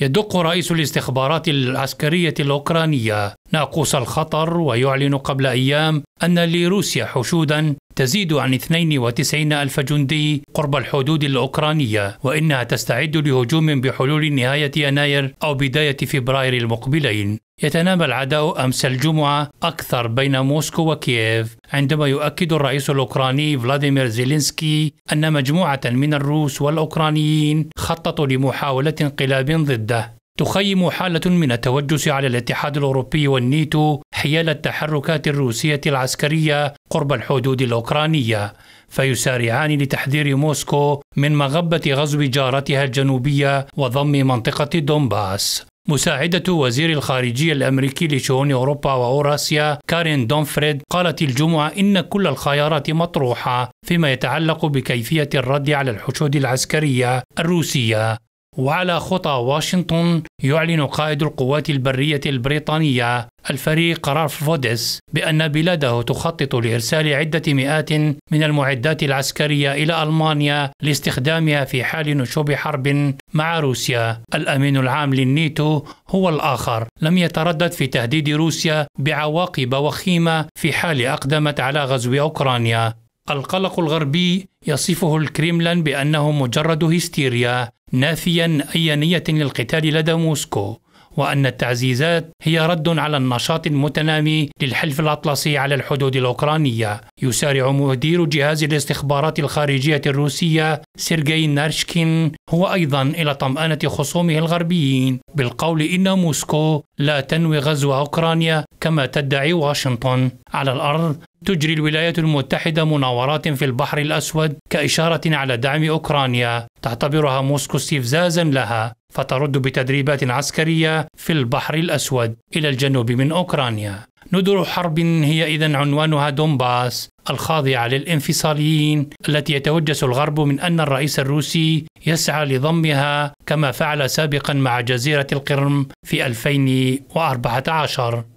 يدق رئيس الاستخبارات العسكرية الأوكرانية ناقوس الخطر ويعلن قبل أيام أن لروسيا حشودا تزيد عن 92 ألف جندي قرب الحدود الأوكرانية وإنها تستعد لهجوم بحلول نهاية يناير أو بداية فبراير المقبلين يتنامى العداء أمس الجمعة أكثر بين موسكو وكييف عندما يؤكد الرئيس الأوكراني فلاديمير زيلينسكي أن مجموعة من الروس والأوكرانيين خططوا لمحاولة انقلاب ضده تخيم حالة من التوجس على الاتحاد الأوروبي والنيتو حيال التحركات الروسية العسكرية قرب الحدود الأوكرانية فيسارعان لتحذير موسكو من مغبة غزو جارتها الجنوبية وضم منطقة دونباس مساعدة وزير الخارجية الأمريكي لشؤون أوروبا وأوراسيا كارين دونفريد قالت الجمعة إن كل الخيارات مطروحة فيما يتعلق بكيفية الرد على الحشود العسكرية الروسية وعلى خطى واشنطن يعلن قائد القوات البرية البريطانية الفريق رالف فودس بأن بلاده تخطط لإرسال عدة مئات من المعدات العسكرية إلى ألمانيا لاستخدامها في حال نشوب حرب مع روسيا. الأمين العام للنيتو هو الآخر لم يتردد في تهديد روسيا بعواقب وخيمة في حال أقدمت على غزو أوكرانيا. القلق الغربي يصفه الكريملين بأنه مجرد هستيريا نافيا أي نية للقتال لدى موسكو وأن التعزيزات هي رد على النشاط المتنامي للحلف الأطلسي على الحدود الأوكرانية يسارع مدير جهاز الاستخبارات الخارجية الروسية سيرجي نارشكين هو أيضا إلى طمأنة خصومه الغربيين بالقول إن موسكو لا تنوي غزو أوكرانيا كما تدعي واشنطن على الأرض تجري الولايات المتحدة مناورات في البحر الأسود كإشارة على دعم أوكرانيا تعتبرها موسكو استفزازا لها فترد بتدريبات عسكرية في البحر الأسود إلى الجنوب من أوكرانيا ندر حرب هي إذا عنوانها دونباس الخاضعة للانفصاليين التي يتوجس الغرب من أن الرئيس الروسي يسعى لضمها كما فعل سابقا مع جزيرة القرم في 2014